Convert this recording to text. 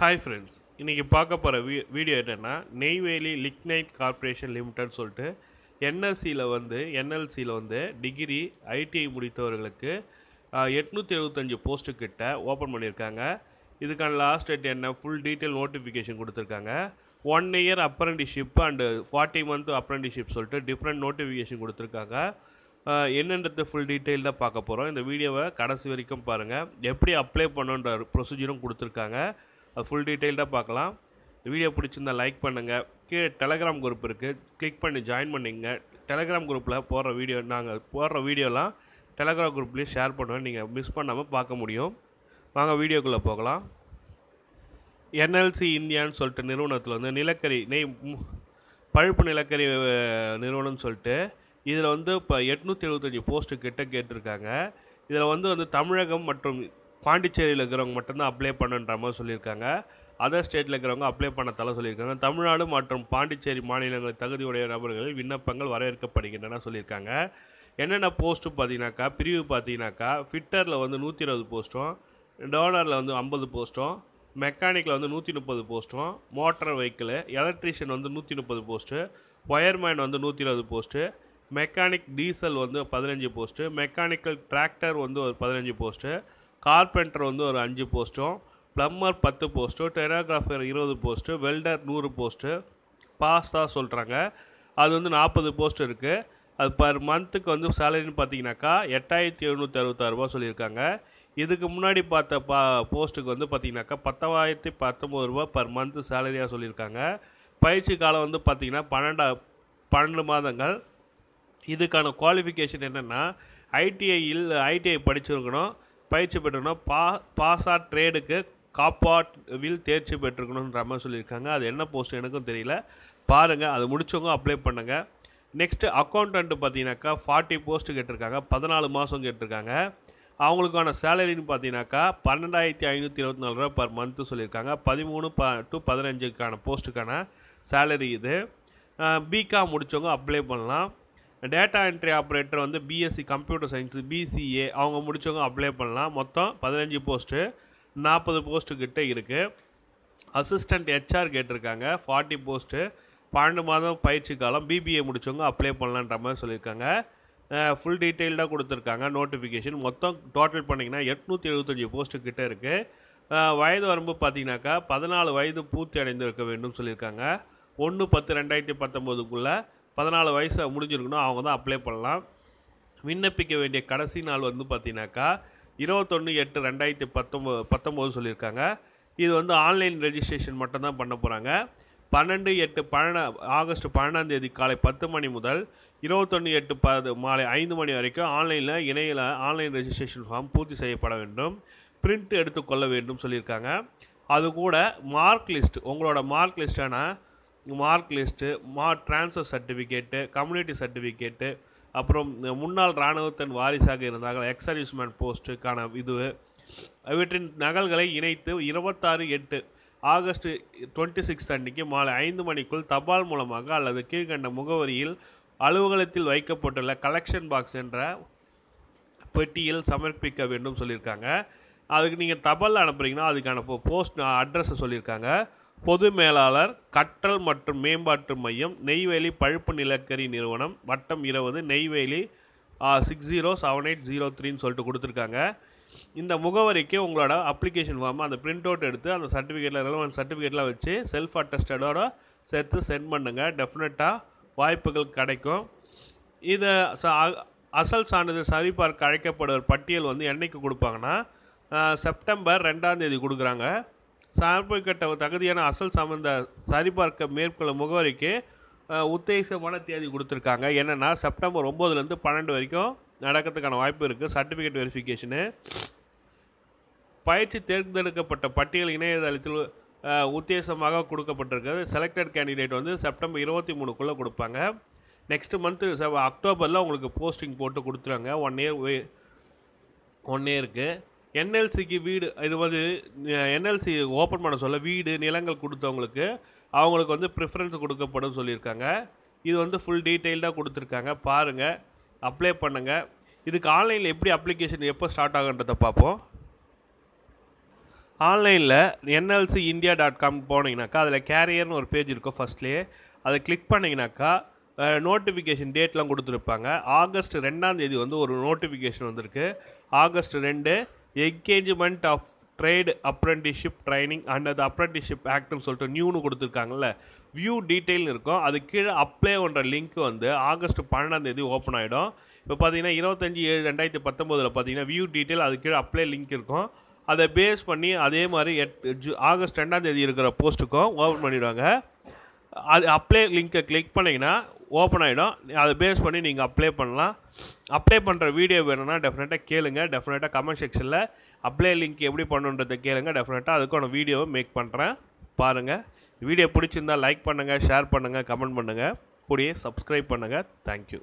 hi friends இன்றைக்கி பார்க்க போகிற வீ வீடியோ என்னென்னா நெய்வேலி லிக்னைட் கார்ப்பரேஷன் லிமிடெட் சொல்லிட்டு என்எல்சியில் வந்து என்எல்சியில் வந்து டிகிரி ஐடிஐ முடித்தவர்களுக்கு எட்நூற்றி எழுபத்தஞ்சு போஸ்ட்டுக்கிட்ட ஓப்பன் பண்ணியிருக்காங்க இதுக்கான லாஸ்ட் டேட் என்ன ஃபுல் டீட்டெயில் நோட்டிஃபிகேஷன் கொடுத்துருக்காங்க one year apprenticeship and forty month apprenticeship சொல்லிட்டு டிஃப்ரெண்ட் நோட்டிஃபிகேஷன் கொடுத்துருக்காங்க என்னென்றது ஃபுல் டீட்டெயில் தான் பார்க்க போகிறோம் இந்த வீடியோவை கடைசி வரைக்கும் பாருங்கள் எப்படி அப்ளை பண்ணுன்ற ப்ரொசீஜரும் கொடுத்துருக்காங்க அது ஃபுல் டீட்டெயில்டாக பார்க்கலாம் வீடியோ பிடிச்சிருந்தால் லைக் பண்ணுங்கள் கீழே டெலகிராம் குரூப் இருக்குது கிளிக் பண்ணி ஜாயின் பண்ணிங்க டெலகிராம் குரூப்பில் போடுற வீடியோ நாங்கள் போடுற வீடியோலாம் டெலகிராம் குரூப்லேயும் ஷேர் பண்ணுவேன் நீங்கள் மிஸ் பண்ணாமல் பார்க்க முடியும் வாங்க வீடியோக்குள்ளே போகலாம் என்எல்சி இந்தியான்னு சொல்லிட்டு நிறுவனத்தில் வந்து நிலக்கரி நெய் பழுப்பு நிலக்கரி நிறுவனம்னு சொல்லிட்டு இதில் வந்து இப்போ எட்நூற்றி எழுபத்தஞ்சி போஸ்ட்டு கிட்ட கேட்டிருக்காங்க இதில் வந்து வந்து தமிழகம் மற்றும் பாண்டிச்சேரியில் இருக்கிறவங்க மட்டும்தான் அப்ளை பண்ணுன்ற மாதிரி சொல்லியிருக்காங்க அதர் ஸ்டேட்டில் இருக்கிறவங்க அப்ளை தலை சொல்லியிருக்காங்க தமிழ்நாடு மற்றும் பாண்டிச்சேரி மாநிலங்கள் தகுதியுடைய நபர்கள் விண்ணப்பங்கள் வரவேற்கப்படுகின்றன சொல்லியிருக்காங்க என்னென்ன போஸ்ட்டு பார்த்தீங்கன்னாக்கா பிரிவு பார்த்தீங்கன்னாக்கா ஃபிட்டரில் வந்து நூற்றி இருபது போஸ்ட்டும் டோனரில் வந்து ஐம்பது போஸ்ட்டும் மெக்கானிக்கில் வந்து நூற்றி முப்பது போஸ்ட்டும் மோட்டார் வெஹிக்கிள் எலக்ட்ரிஷியன் வந்து நூற்றி முப்பது போஸ்ட்டு ஒயர்மேன் வந்து நூற்றி இருபது போஸ்ட்டு மெக்கானிக் டீசல் வந்து பதினஞ்சு போஸ்ட்டு மெக்கானிக்கல் டிராக்டர் வந்து ஒரு பதினஞ்சு போஸ்ட்டு கார்பெண்டர் வந்து ஒரு அஞ்சு போஸ்ட்டும் ப்ளம்மர் பத்து போஸ்ட்டு டெரோகிராஃபர் இருபது போஸ்ட்டு வெல்டர் நூறு போஸ்ட்டு பாஸ்தா சொல்கிறாங்க அது வந்து நாற்பது போஸ்ட் இருக்குது அது பர் மந்த்துக்கு வந்து சேலரின்னு பார்த்தீங்கன்னாக்கா எட்டாயிரத்தி எழுநூற்றி ரூபா சொல்லியிருக்காங்க இதுக்கு முன்னாடி பார்த்த பா போஸ்ட்டுக்கு வந்து பார்த்திங்கனாக்கா பத்தாயிரத்தி பத்தொம்பது ரூபா பர் மந்த்து சேலரியாக சொல்லியிருக்காங்க பயிற்சி காலம் வந்து பார்த்திங்கன்னா பன்னெண்டா பன்னெண்டு மாதங்கள் இதுக்கான குவாலிஃபிகேஷன் என்னென்னா ஐடிஐயில் ஐடிஐ படிச்சிருக்கணும் பயிற்சி பெற்றுக்கணும் பா பாசா ட்ரேடுக்கு ட்ரேடுக்கு காப்பாட்வில் தேர்ச்சி பெற்றுக்கணுன்ற மாதிரி சொல்லியிருக்காங்க அது என்ன போஸ்ட் எனக்கும் தெரியல பாருங்கள் அது முடிச்சவங்க அப்ளை பண்ணுங்கள் நெக்ஸ்ட்டு அக்கௌண்ட்டு பார்த்தீங்கன்னாக்கா ஃபார்ட்டி போஸ்ட்டு கேட்டிருக்காங்க பதினாலு மாதம் கேட்டிருக்காங்க அவங்களுக்கான சேலரின்னு பார்த்தீங்கன்னாக்கா பன்னெண்டாயிரத்தி ஐநூற்றி இருபத்தி நாலு ரூபா பர் மந்த்து சொல்லியிருக்காங்க பதிமூணு ப டு பதினஞ்சுக்கான போஸ்ட்டுக்கான சேலரி இது பிகாம் முடித்தவங்க அப்ளை பண்ணலாம் டேட்டா என்ட்ரி ஆப்ரேட்டர் வந்து பிஎஸ்சி கம்ப்யூட்டர் சயின்ஸு பிசிஏ அவங்க முடித்தவங்க அப்ளை பண்ணலாம் மொத்தம் பதினஞ்சு போஸ்ட்டு நாற்பது போஸ்ட்டுக்கிட்ட இருக்குது அசிஸ்டண்ட் ஹெச்ஆர் கேட்டிருக்காங்க ஃபார்ட்டி போஸ்ட்டு பன்னெண்டு மாதம் பயிற்சி காலம் பிபிஏ முடித்தவங்க அப்ளை பண்ணலான்ற மாதிரி சொல்லியிருக்காங்க ஃபுல் டீட்டெயில்டாக கொடுத்துருக்காங்க நோட்டிஃபிகேஷன் மொத்தம் டோட்டல் பண்ணிங்கன்னா எட்நூற்றி எழுபத்தஞ்சி போஸ்ட்டுக்கிட்ட இருக்குது வயது வரம்பு பார்த்தீங்கன்னாக்கா பதினாலு வயது பூர்த்தி அடைந்திருக்க வேண்டும் சொல்லியிருக்காங்க ஒன்று பத்து ரெண்டாயிரத்தி பத்தொம்போதுக்குள்ளே பதினாலு வயசு முடிஞ்சிருக்கணும் அவங்க தான் அப்ளை பண்ணலாம் விண்ணப்பிக்க வேண்டிய கடைசி நாள் வந்து பார்த்தீங்கன்னாக்கா இருபத்தொன்று எட்டு ரெண்டாயிரத்தி பத்தொம்போது பத்தொம்போது சொல்லியிருக்காங்க இது வந்து ஆன்லைன் ரெஜிஸ்ட்ரேஷன் மட்டும்தான் பண்ண போகிறாங்க பன்னெண்டு எட்டு பன்னெண்டு ஆகஸ்ட் தேதி காலை பத்து மணி முதல் இருபத்தொன்று எட்டு பது மாலை ஐந்து மணி வரைக்கும் ஆன்லைனில் இணையில் ஆன்லைன் ரெஜிஸ்ட்ரேஷன் ஃபார்ம் பூர்த்தி செய்யப்பட வேண்டும் பிரிண்ட் எடுத்துக்கொள்ள வேண்டும் சொல்லியிருக்காங்க அது கூட மார்க் லிஸ்ட் உங்களோட மார்க் லிஸ்ட்டான மார்க் லிஸ்ட்டு மா ட்ரான்ஸ்ஃபர் சர்டிஃபிகேட்டு கம்யூனிட்டி சர்டிஃபிகேட்டு அப்புறம் முன்னாள் இராணுவத்தின் வாரிசாக இருந்தார்கள் எக்ஸ் சர்வீஸ்மேன் போஸ்ட்டுக்கான இது இவற்றின் நகல்களை இணைத்து இருபத்தாறு எட்டு ஆகஸ்ட் டுவெண்ட்டி சிக்ஸ்த் அன்னைக்கு மாலை ஐந்து மணிக்குள் தபால் மூலமாக அல்லது கீழ்கண்ட முகவரியில் அலுவலகத்தில் வைக்கப்பட்டுள்ள கலெக்ஷன் பாக்ஸ் என்ற பெட்டியில் சமர்ப்பிக்க வேண்டும் சொல்லியிருக்காங்க அதுக்கு நீங்கள் தபால் அனுப்புகிறீங்கன்னா அதுக்கான போஸ்ட் அட்ரஸை சொல்லியிருக்காங்க பொது மேலாளர் கற்றல் மற்றும் மேம்பாட்டு மையம் நெய்வேலி பழுப்பு நிலக்கரி நிறுவனம் வட்டம் இருபது Neyveli six zero seven eight zero த்ரீன்னு சொல்லிட்டு கொடுத்துருக்காங்க இந்த முகவரிக்கு உங்களோட அப்ளிகேஷன் ஃபார்ம் அந்த பிரிண்ட் அவுட் எடுத்து அந்த சர்டிஃபிகேட்டில் ரெலவன் சர்டிஃபிகேட்லாம் வச்சு செல்ஃப் அட்டஸ்டடோட சேர்த்து சென்ட் பண்ணுங்கள் டெஃபினட்டாக வாய்ப்புகள் கிடைக்கும் இதை அசல் சான்றிதழ் சரிபார்க்க அழைக்கப்படுவர் பட்டியல் வந்து என்றைக்கு கொடுப்பாங்கன்னா செப்டம்பர் ரெண்டாம் தேதி கொடுக்குறாங்க சமர்ப்பிக்கப்பட்ட தகுதியான அசல் சம்பந்த சரிபார்க்க மேற்கொள்ளும் முகவரிக்கு உத்தேசமான தேதி கொடுத்துருக்காங்க என்னென்னா செப்டம்பர் ஒம்போதுலேருந்து பன்னெண்டு வரைக்கும் நடக்கிறதுக்கான வாய்ப்பு இருக்குது சர்டிஃபிகேட் வெரிஃபிகேஷனு பயிற்சி தேர்ந்தெடுக்கப்பட்ட பட்டியல் இணையதளத்தில் உத்தேசமாக கொடுக்கப்பட்டிருக்கிறது செலக்டட் கேண்டிடேட் வந்து செப்டம்பர் இருபத்தி மூணுக்குள்ளே கொடுப்பாங்க நெக்ஸ்ட் மந்த்து அக்டோபரில் உங்களுக்கு போஸ்டிங் போட்டு கொடுத்துருவாங்க ஒன் இயர் ஒன் இயருக்கு என்எல்சிக்கு வீடு இது வந்து என்எல்சி ஓப்பன் பண்ண சொல்ல வீடு நிலங்கள் கொடுத்தவங்களுக்கு அவங்களுக்கு வந்து ப்ரிஃபரன்ஸ் கொடுக்கப்படும் சொல்லியிருக்காங்க இது வந்து ஃபுல் டீட்டெயில்டாக கொடுத்துருக்காங்க பாருங்கள் அப்ளை பண்ணுங்கள் இதுக்கு ஆன்லைனில் எப்படி அப்ளிகேஷன் எப்போ ஸ்டார்ட் ஆகுன்றதை பார்ப்போம் ஆன்லைனில் என்எல்சி இந்தியா டாட் காம் போனீங்கனாக்கா அதில் கேரியர்னு ஒரு பேஜ் இருக்கும் ஃபஸ்ட்லேயே அதை கிளிக் பண்ணிங்கனாக்கா நோட்டிஃபிகேஷன் டேட்லாம் கொடுத்துருப்பாங்க ஆகஸ்ட் ரெண்டாம் தேதி வந்து ஒரு நோட்டிஃபிகேஷன் வந்திருக்கு ஆகஸ்ட் ரெண்டு engagement of trade apprenticeship training and அது அப்ரெண்டிஷிப் ஆக்ட்னு சொல்லிட்டு நியூனு கொடுத்துருக்காங்கல்ல வியூ டீட்டெயில்னு இருக்கும் அது கீழே அப்ளை பண்ணுற லிங்க் வந்து ஆகஸ்ட் பன்னெண்டாந்தேதி ஓப்பன் ஆகிடும் இப்போ பார்த்தீங்கன்னா இருபத்தஞ்சி ஏழு ரெண்டாயிரத்தி பத்தொம்போதில் பார்த்தீங்கன்னா வியூ டீட்டெயில் அது கீழே அப்ளை லிங்க் இருக்கும் அதை பேஸ் பண்ணி அதே மாதிரி எட் ஆகஸ்ட் ரெண்டாந்தேதி இருக்கிற போஸ்ட்டுக்கும் ஓப்பன் பண்ணிவிடுவாங்க அது அப்ளை லிங்க்கை கிளிக் பண்ணிங்கன்னா ஓப்பன் ஆகிடும் அதை பேஸ் பண்ணி நீங்கள் அப்ளை பண்ணலாம் அப்ளை பண்ணுற வீடியோ வேணும்னா டெஃபினட்டாக கேளுங்க டெஃபினட்டாக கமெண்ட் செக்ஷனில் அப்ளை லிங்க் எப்படி பண்ணுன்றதை கேளுங்க டெஃபினட்டாக அதுக்கான வீடியோவை மேக் பண்ணுறேன் பாருங்கள் வீடியோ பிடிச்சிருந்தால் லைக் பண்ணுங்கள் ஷேர் பண்ணுங்கள் கமெண்ட் பண்ணுங்கள் கூடிய சப்ஸ்கிரைப் பண்ணுங்கள் தேங்க்யூ